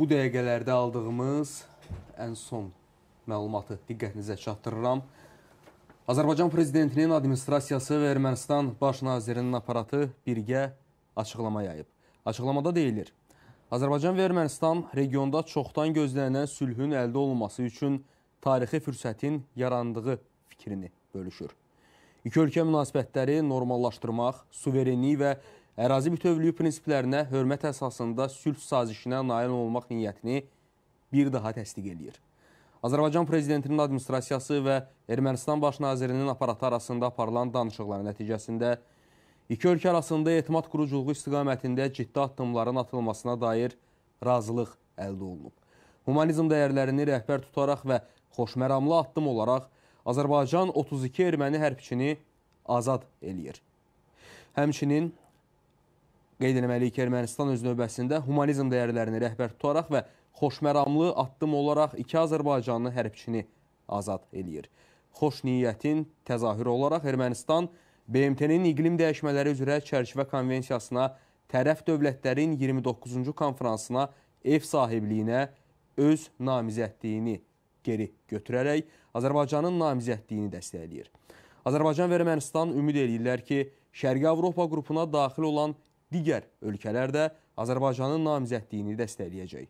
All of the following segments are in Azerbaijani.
bu dəqiqələrdə aldığımız ən son məlumatı diqqətinizə çatdırıram. Azərbaycan prezidentinin administrasiyası və Ermənistan baş nazirinin aparatı birgə açıqlama yayıb. Açıqlamada deyilir: Azərbaycan və Ermənistan regionda çoxdan gözlənilən sülhün əldə olunması üçün tarixi fürsətin yarandığı fikrini bölüşür. İki ölkə münasibətləri normallaşdırmaq, suverenlik və ərazi bütövlüyü prinsiplərinə hörmət əsasında sülh sazişinə nail olmaq niyyətini bir daha təsdiq edir. Azərbaycan Prezidentinin administrasiyası və Ermənistan Baş Nazirinin aparatı arasında aparılan danışıqlar nəticəsində iki ölkə arasında etimad quruculuğu istiqamətində ciddi addımların atılmasına dair razılıq əldə olunub. Humanizm dəyərlərini rəhbər tutaraq və xoşməramlı addım olaraq Azərbaycan 32 erməni hərbçini azad eləyir. Həmçinin Qeyd eləməliyik ki, Ermənistan öz növbəsində humanizm dəyərlərini rəhbər tutaraq və xoşməramlı addım olaraq iki Azərbaycanlı hərbçini azad eləyir. Xoş niyyətin təzahürü olaraq Ermənistan BMT-nin iqlim dəyişmələri üzrə çərçivə konvensiyasına tərəf dövlətlərin 29-cu konferansına ev sahibliyinə öz namizədliyini geri götürərək Azərbaycanın namizədliyini dəstəkləyir. Azərbaycan və Ermənistan ümid eləyirlər ki, Şərqi Avropa qrupuna daxil olan digər ölkələr də Azərbaycanın namizədliyini dəstəkləyəcək.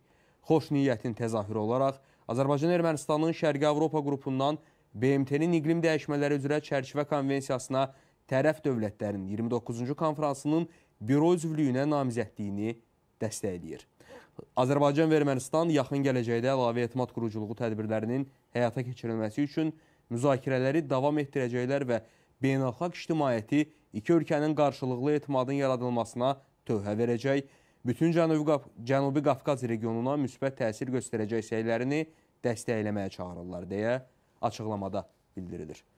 Xoş niyyətin təzahürü olaraq Azərbaycan Ermənistanın Şərqi Avropa qrupundan BMT-nin iqlim dəyişmələri üzrə çərçivə konvensiyasına tərəf dövlətlərin 29-cu konfransının büro üzvlüyünə namizədliyini dəstəkləyir. Azərbaycan və Ermənistan yaxın gələcəkdə əlavə etimat quruculuğu tədbirlərinin həyata keçirilməsi üçün müzakirələri davam etdirəcəklər və beynəlxalq ictimaiyyəti iki ölkənin qarşılıqlı etimadın yaradılmasına tövhə verəcək, bütün Cənubi, Cənubi Qafqaz regionuna müsbət təsir göstərəcək səylərini dəstəkləməyə çağırırlar deyə açıqlamada bildirilir.